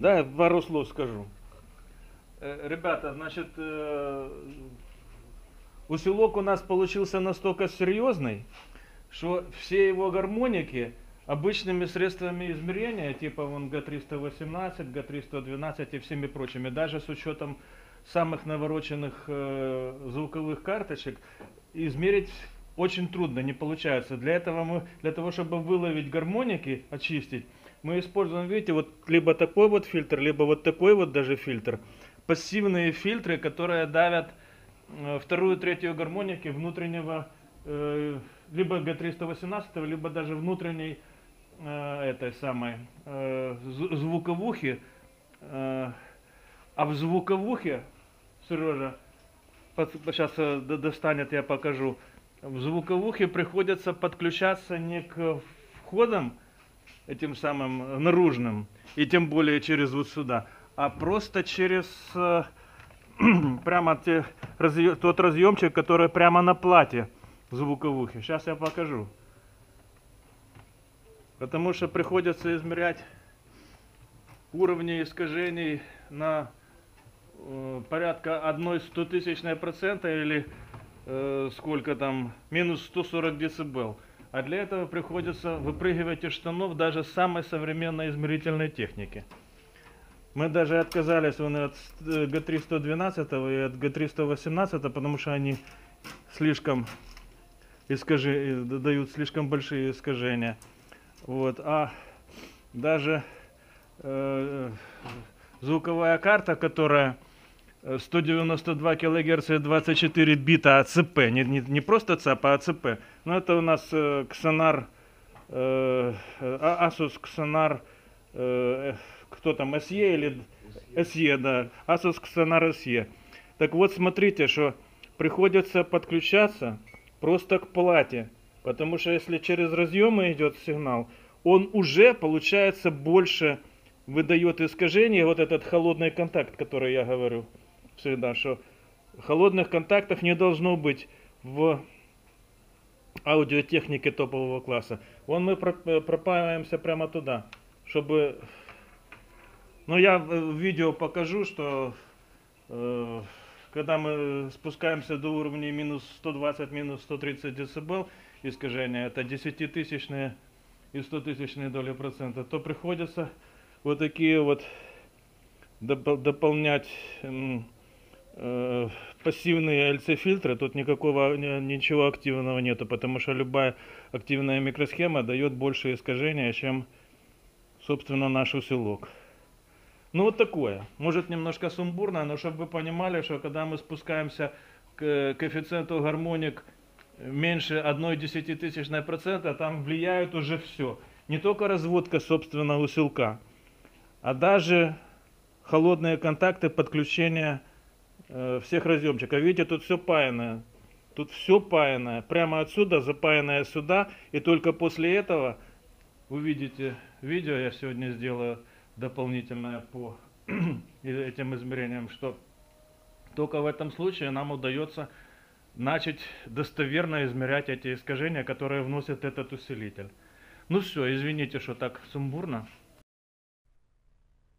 Да, я пару слов скажу. Э, ребята, значит, э, усилок у нас получился настолько серьезный, что все его гармоники обычными средствами измерения, типа вон Г318, Г312 и всеми прочими, даже с учетом самых навороченных э, звуковых карточек, измерить очень трудно, не получается. Для этого мы, для того, чтобы выловить гармоники, очистить, мы используем, видите, вот либо такой вот фильтр, либо вот такой вот даже фильтр. Пассивные фильтры, которые давят э, вторую, третью гармоники внутреннего э, либо Г318, либо даже внутренней э, этой самой э, звуковухи. Э, а в звуковухе, Сережа, под, сейчас э, достанет, я покажу, в звуковухе приходится подключаться не к входам, этим самым наружным, и тем более через вот сюда, а просто через э, прямо те, разъем, тот разъемчик, который прямо на плате звуковухи. Сейчас я покажу. Потому что приходится измерять уровни искажений на э, порядка одной стотысячной процента или э, сколько там, минус 140 децибел. А для этого приходится выпрыгивать из штанов даже самой современной измерительной техники. Мы даже отказались вон, от Г312 и от э, Г318, потому что они слишком искажи, э, дают слишком большие искажения. Вот. А даже э, э звуковая карта, которая 192 кГц 24 бита АЦП. Не, не, не просто ЦАП, а АЦП. Но ну, это у нас э, Xenar, э, э а, Asus Ксонар, э, э, кто там, SE или SE, да. Asus Ксонар SE. Так вот, смотрите, что приходится подключаться просто к плате. Потому что если через разъемы идет сигнал, он уже, получается, больше выдает искажение, вот этот холодный контакт, который я говорю всегда, что холодных контактов не должно быть в аудиотехнике топового класса. Вон мы э, пропаиваемся прямо туда, чтобы... Ну, я в э, видео покажу, что э, когда мы спускаемся до уровня минус 120, минус 130 децибел, искажения, это 10-тысячные и 100-тысячные доли процента, то приходится вот такие вот доп дополнять... Э, Э, пассивные LC-фильтры, тут никакого, ничего активного нету, потому что любая активная микросхема дает больше искажения, чем, собственно, наш усилок. Ну вот такое. Может немножко сумбурно, но чтобы вы понимали, что когда мы спускаемся к коэффициенту гармоник меньше 1 десятитысячной процента, там влияет уже все. Не только разводка собственного усилка, а даже холодные контакты подключения Э, всех разъемчиков. А видите, тут все паяное. Тут все паяное. Прямо отсюда запаянное сюда. И только после этого вы видите видео, я сегодня сделаю дополнительное по этим измерениям, что только в этом случае нам удается начать достоверно измерять эти искажения, которые вносит этот усилитель. Ну все, извините, что так сумбурно.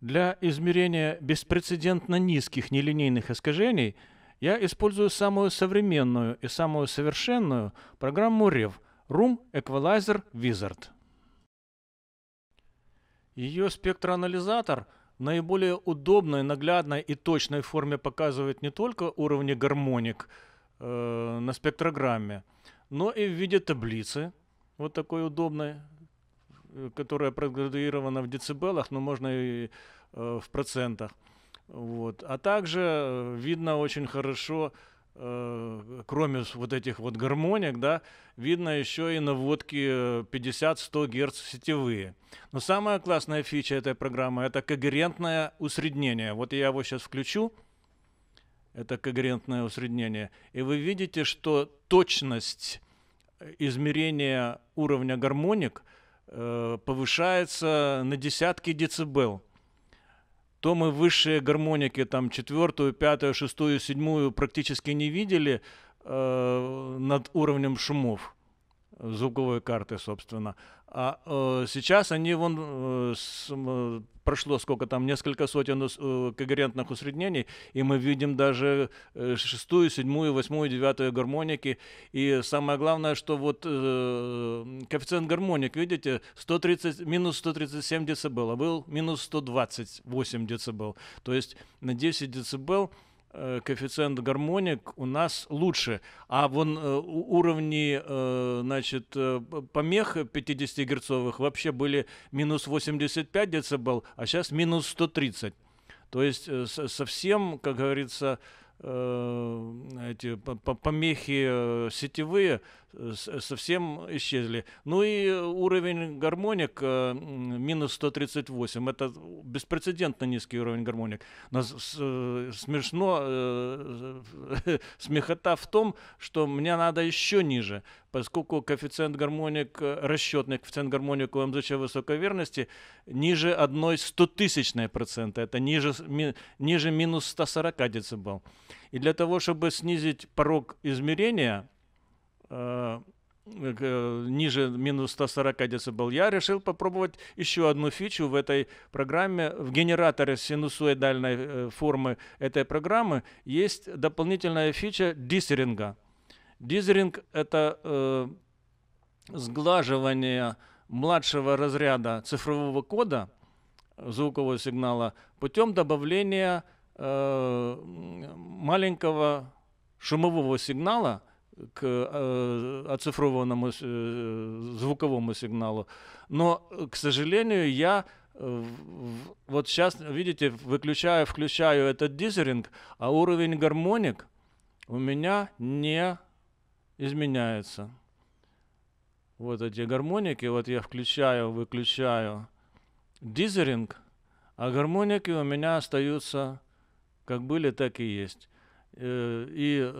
Для измерения беспрецедентно низких нелинейных искажений я использую самую современную и самую совершенную программу REV Room Equalizer Wizard. Ее спектроанализатор в наиболее удобной, наглядной и точной форме показывает не только уровни гармоник э, на спектрограмме, но и в виде таблицы, вот такой удобной, Э, которая проградуирована в децибелах, но можно и э, в процентах. Вот. А также э, видно очень хорошо, кроме вот этих вот гармоник, да, видно еще и наводки 50-100 Гц сетевые. Но самая классная фича этой программы – это когерентное усреднение. Вот я его сейчас включу. Это когерентное усреднение. И вы видите, что точность измерения уровня гармоник – Э, повышается на десятки децибел, то мы высшие гармоники, там, четвертую, пятую, шестую, седьмую практически не видели э, над уровнем шумов звуковой карты, собственно. А э, сейчас они вон э, с, э, прошло сколько там несколько сотен э, э, когерентных усреднений, и мы видим даже э, шестую, седьмую, восьмую, девятую гармоники. И самое главное, что вот э, коэффициент гармоник, видите, 130 минус 137 дБ, а был минус 128 дБ, то есть на 10 дБ Э, коэффициент гармоник у нас лучше. А вон э, уровни э, значит, помех 50-герцовых вообще были минус 85 децибел, а сейчас минус 130. То есть совсем, как говорится, Э, эти помехи э, сетевые э, совсем исчезли. Ну и уровень гармоник минус 138. Это беспрецедентно низкий уровень гармоник. Но смешно, смехота в том, что мне надо еще ниже, поскольку коэффициент гармоник, расчетный коэффициент гармоник у МЗЧ высокой верности ниже 1 стотысячной процента. Это ниже, ниже минус 140 децибел. И для того, чтобы снизить порог измерения э, э ниже минус 140 дБ, я решил попробовать еще одну фичу в этой программе. В генераторе синусоидальной э, формы этой программы есть дополнительная фича диссеринга. Дизеринг – это э, сглаживание младшего разряда цифрового кода звукового сигнала путем добавления Э, маленького шумового сигнала к э, оцифрованному э, звуковому сигналу. Но, к сожалению, я вот сейчас, видите, выключаю, включаю этот дизеринг, а уровень гармоник у меня не изменяется. Вот эти гармоники, вот я включаю, выключаю дизеринг, а гармоники у меня остаются как были, так и есть. Э, и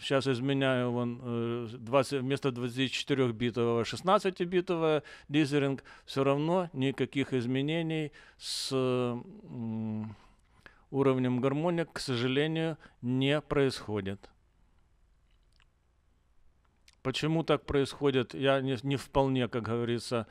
сейчас э, изменяю вон 20, э, вместо 24-битового 16 битового дизеринг, все равно никаких изменений с уровнем гармоник, к сожалению, не происходит. Почему так происходит, я не, не вполне, как говорится,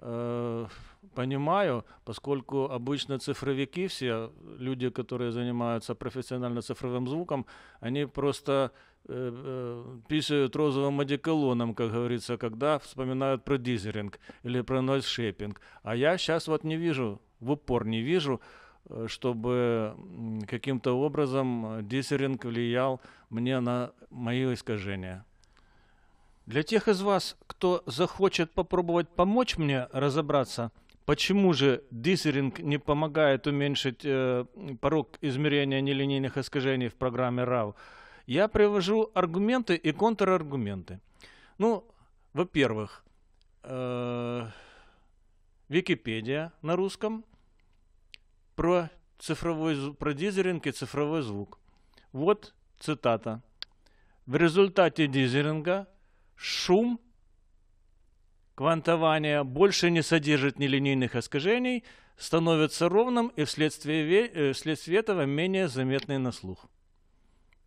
э, понимаю, поскольку обычно цифровики все, люди, которые занимаются профессионально цифровым звуком, они просто э, э, писают розовым одеколоном, как говорится, когда вспоминают про дизеринг или про нойсшейпинг. А я сейчас вот не вижу, в упор не вижу, э, чтобы каким-то образом диссеринг влиял мне на мои искажения. Для тех из вас, кто захочет попробовать помочь мне разобраться – Почему же диссеринг не помогает уменьшить э, порог измерения нелинейных искажений в программе RAW? Я привожу аргументы и контраргументы. Ну, во-первых, э, Википедия на русском про цифровой про дизеринг и цифровой звук. Вот цитата. В результате дизеринга шум квантование больше не содержит нелинейных искажений, становится ровным и вследствие, э, вследствие этого менее заметный на слух.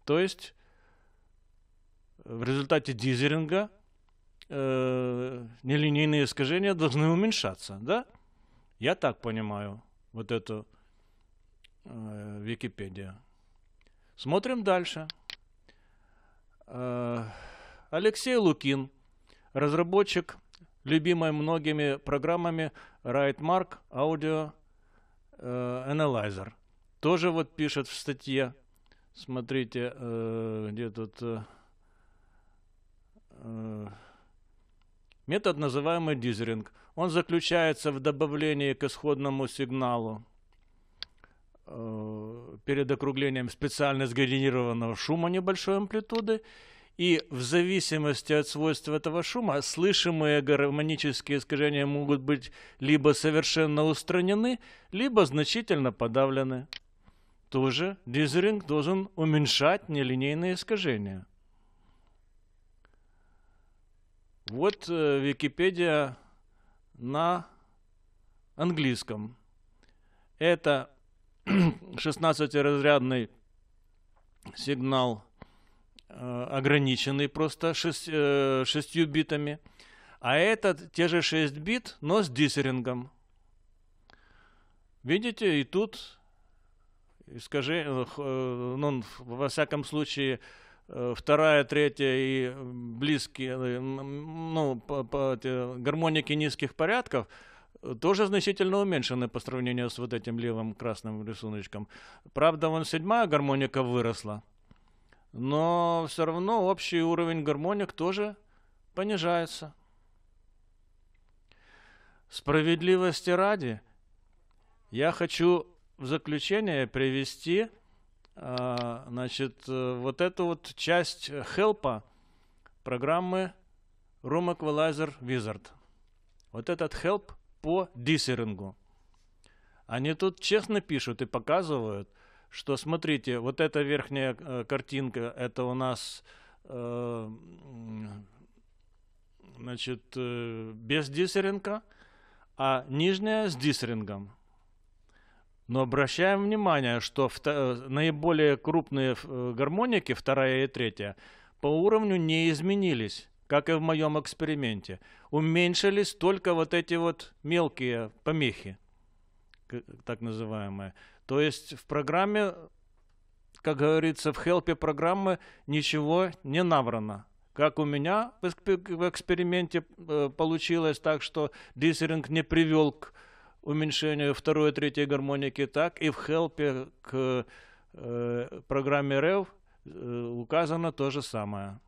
То есть э, в результате дизеринга э, нелинейные искажения должны уменьшаться, да? Я так понимаю вот эту э, Википедию. Смотрим дальше. Э, Алексей Лукин, разработчик любимой многими программами RightMark Audio э, Analyzer. Тоже вот пишет в статье. Смотрите, э, где тут... Э, метод, называемый дизеринг. Он заключается в добавлении к исходному сигналу перед округлением специально сгенерированного шума небольшой амплитуды и в зависимости от свойств этого шума, слышимые гармонические искажения могут быть либо совершенно устранены, либо значительно подавлены. Тоже дизеринг должен уменьшать нелинейные искажения. Вот э, Википедия на английском. Это 16-разрядный сигнал Э, ограниченный просто 6, 6 э, битами, а этот те же шесть бит, но с диссерингом. Видите, и тут, скажи, э, ну, во всяком случае, вторая, третья и близкие, ну, по, по, гармоники низких порядков тоже значительно уменьшены по сравнению с вот этим левым красным рисуночком. Правда, вон седьмая гармоника выросла – но все равно общий уровень гармоник тоже понижается. Справедливости ради, я хочу в заключение привести а, значит, вот эту вот часть хелпа программы Room Equalizer Wizard. Вот этот help по диссерингу. Они тут честно пишут и показывают – что смотрите, вот эта верхняя э, картинка, это у нас э, значит, э, без диссеринга, а нижняя с диссерингом. Но обращаем внимание, что наиболее крупные гармоники, вторая и третья, по уровню не изменились, как и в моем эксперименте. Уменьшились только вот эти вот мелкие помехи, так называемые. То есть в программе, как говорится, в хелпе программы ничего не набрано. Как у меня в эксперименте э, получилось так, что диссеринг не привел к уменьшению второй и третьей гармоники, так и в хелпе к э, программе REV э, указано то же самое.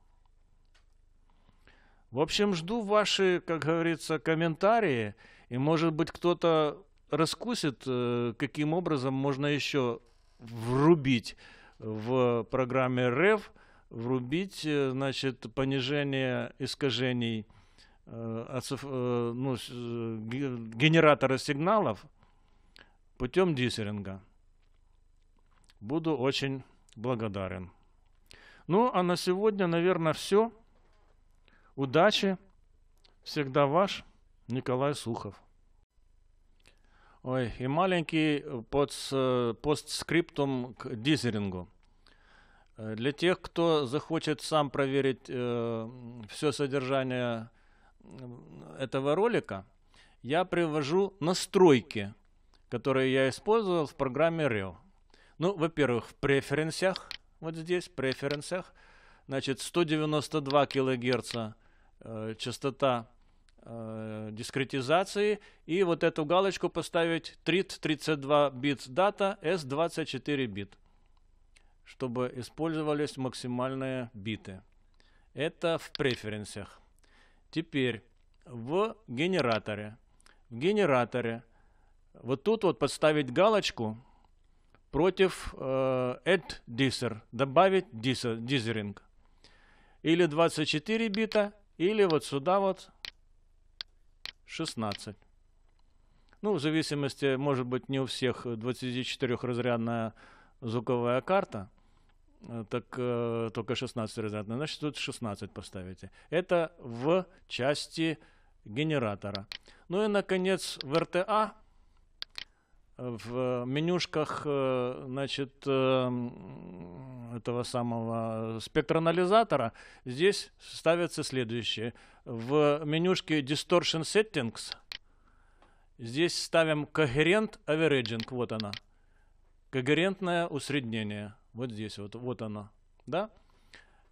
В общем, жду ваши, как говорится, комментарии. И, может быть, кто-то раскусит, э, каким образом можно еще врубить в программе РЭВ, врубить, э, значит, понижение искажений э, ну, генератора сигналов путем диссеринга. Буду очень благодарен. Ну, а на сегодня, наверное, все. Удачи. Всегда ваш Николай Сухов. Ой, и маленький под постскриптум к дизерингу. Э, для тех, кто захочет сам проверить э, все содержание э, этого ролика, я привожу настройки, которые я использовал в программе Reo. Ну, во-первых, в преференсах, вот здесь, в преференсах, значит, 192 килогерца э, частота э, дискретизации и вот эту галочку поставить trit 32 bits data s24 bit, чтобы использовались максимальные биты. Это в преференсах. Теперь в генераторе. В генераторе вот тут вот подставить галочку против э, add deezer, добавить deezer, дизеринг. Или 24 бита, или вот сюда вот 16. Ну, в зависимости, может быть, не у всех 24-разрядная звуковая карта, э, так э, только 16-разрядная. Значит, тут 16 поставите. Это в части генератора. Ну и, наконец, в РТА в менюшках, э, значит, э, этого самого спектроанализатора здесь ставятся следующие. В менюшке Distortion Settings здесь ставим Coherent Averaging, вот она. Когерентное усреднение, вот здесь вот, вот оно, да?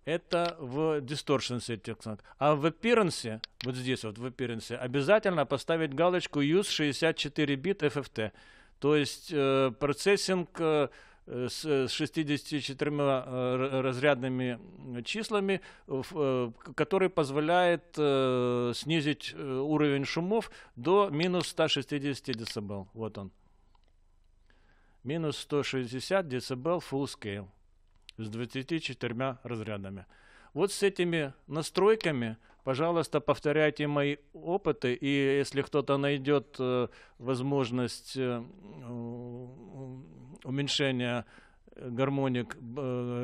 Это в Distortion Settings. А в Appearance, вот здесь вот в Appearance, обязательно поставить галочку Use 64 бит FFT. То есть э, процессинг э, с 64 э, э, разрядными числами, который позволяет снизить уровень шумов до минус 160 дБ. Вот он. Минус 160 дБ full scale с 24 разрядами. Вот с этими настройками, пожалуйста, повторяйте мои опыты, и если кто-то найдет э, возможность э, э, уменьшения гармоник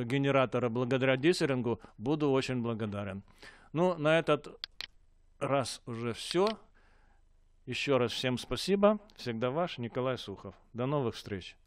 генератора благодаря диссерингу, буду очень благодарен. Ну, на этот раз уже все. Еще раз всем спасибо. Всегда ваш Николай Сухов. До новых встреч.